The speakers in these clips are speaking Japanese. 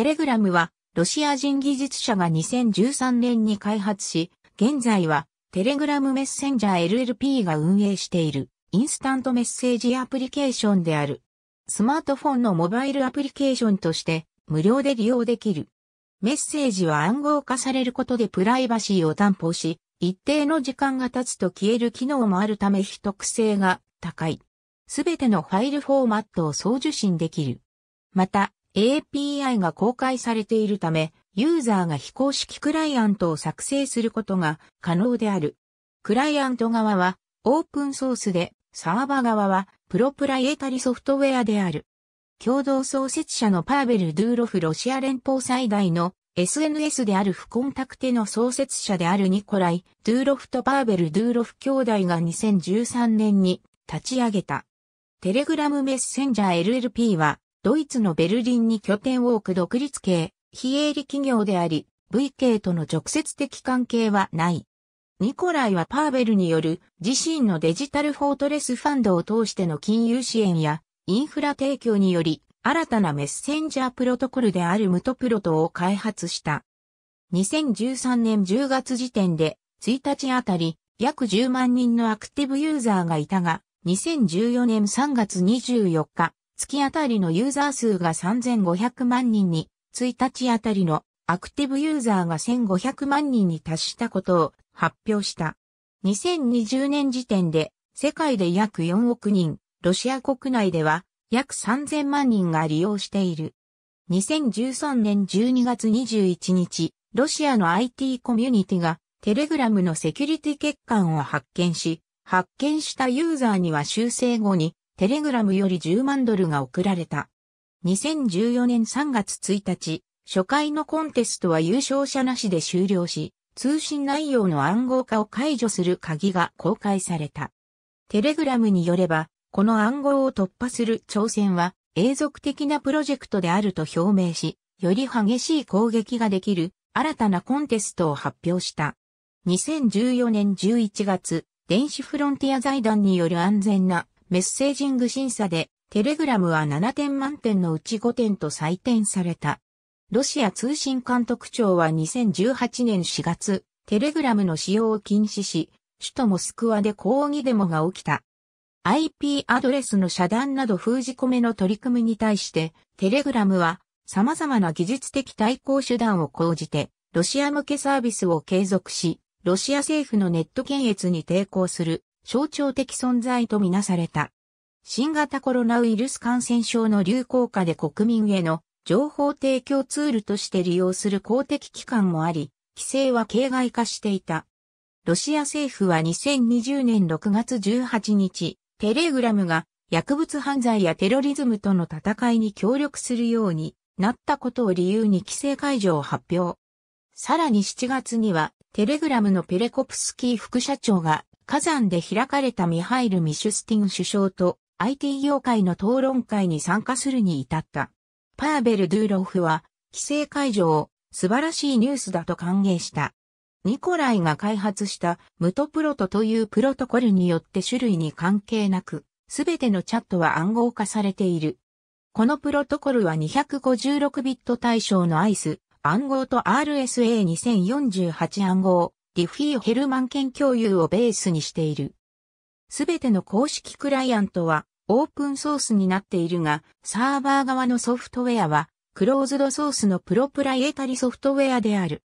テレグラムは、ロシア人技術者が2013年に開発し、現在は、テレグラムメッセンジャー LLP が運営している、インスタントメッセージアプリケーションである。スマートフォンのモバイルアプリケーションとして、無料で利用できる。メッセージは暗号化されることでプライバシーを担保し、一定の時間が経つと消える機能もあるため秘匿性が高い。すべてのファイルフォーマットを送受信できる。また、API が公開されているため、ユーザーが非公式クライアントを作成することが可能である。クライアント側はオープンソースで、サーバー側はプロプライエタリソフトウェアである。共同創設者のパーベル・ドゥーロフロシア連邦最大の SNS であるフコンタクテの創設者であるニコライ・ドゥーロフとパーベル・ドゥーロフ兄弟が2013年に立ち上げた。テレグラムメッセンジャー LLP はドイツのベルリンに拠点を置く独立系、非営利企業であり、VK との直接的関係はない。ニコライはパーベルによる自身のデジタルフォートレスファンドを通しての金融支援やインフラ提供により新たなメッセンジャープロトコルであるムトプロトを開発した。2013年10月時点で1日あたり約10万人のアクティブユーザーがいたが、2014年3月24日、月あたりのユーザー数が3500万人に、1日あたりのアクティブユーザーが1500万人に達したことを発表した。2020年時点で世界で約4億人、ロシア国内では約3000万人が利用している。2013年12月21日、ロシアの IT コミュニティがテレグラムのセキュリティ欠陥を発見し、発見したユーザーには修正後にテレグラムより10万ドルが送られた。2014年3月1日、初回のコンテストは優勝者なしで終了し、通信内容の暗号化を解除する鍵が公開された。テレグラムによれば、この暗号を突破する挑戦は永続的なプロジェクトであると表明し、より激しい攻撃ができる新たなコンテストを発表した。2014年11月、電子フロンティア財団による安全なメッセージング審査で、テレグラムは7点満点のうち5点と採点された。ロシア通信監督庁は2018年4月、テレグラムの使用を禁止し、首都モスクワで抗議デモが起きた。IP アドレスの遮断など封じ込めの取り組みに対して、テレグラムは様々な技術的対抗手段を講じて、ロシア向けサービスを継続し、ロシア政府のネット検閲に抵抗する象徴的存在とみなされた。新型コロナウイルス感染症の流行下で国民への情報提供ツールとして利用する公的機関もあり、規制は形骸化していた。ロシア政府は2020年6月18日、テレグラムが薬物犯罪やテロリズムとの戦いに協力するようになったことを理由に規制解除を発表。さらに7月にはテレグラムのペレコプスキー副社長が火山で開かれたミハイル・ミシュスティン首相と IT 業界の討論会に参加するに至った。パーベル・ドゥーロフは、規制解除を素晴らしいニュースだと歓迎した。ニコライが開発したムトプロトというプロトコルによって種類に関係なく、すべてのチャットは暗号化されている。このプロトコルは256ビット対象の i イス暗号と RSA2048 暗号、ディフィー・ヘルマン研共有をベースにしている。すべての公式クライアントはオープンソースになっているが、サーバー側のソフトウェアはクローズドソースのプロプライエタリソフトウェアである。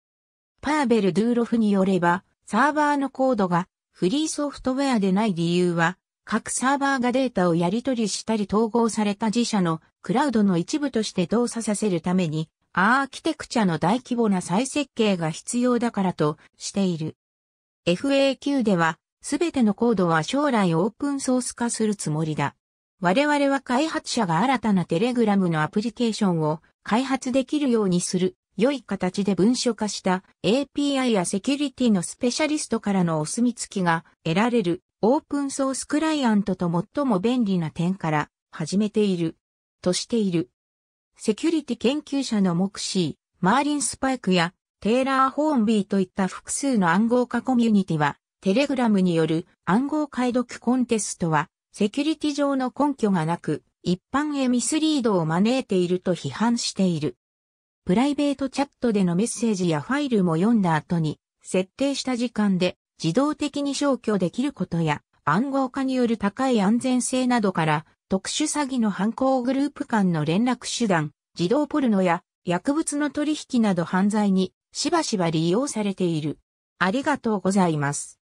パーベル・ドゥーロフによれば、サーバーのコードがフリーソフトウェアでない理由は、各サーバーがデータをやり取りしたり統合された自社のクラウドの一部として動作させるために、アーキテクチャの大規模な再設計が必要だからとしている。FAQ では、すべてのコードは将来オープンソース化するつもりだ。我々は開発者が新たなテレグラムのアプリケーションを開発できるようにする良い形で文書化した API やセキュリティのスペシャリストからのお墨付きが得られるオープンソースクライアントと最も便利な点から始めているとしている。セキュリティ研究者のモクシー、マーリン・スパイクやテイラー・ホーンビーといった複数の暗号化コミュニティは、テレグラムによる暗号解読コンテストは、セキュリティ上の根拠がなく、一般へミスリードを招いていると批判している。プライベートチャットでのメッセージやファイルも読んだ後に、設定した時間で自動的に消去できることや、暗号化による高い安全性などから、特殊詐欺の犯行グループ間の連絡手段、児童ポルノや薬物の取引など犯罪にしばしば利用されている。ありがとうございます。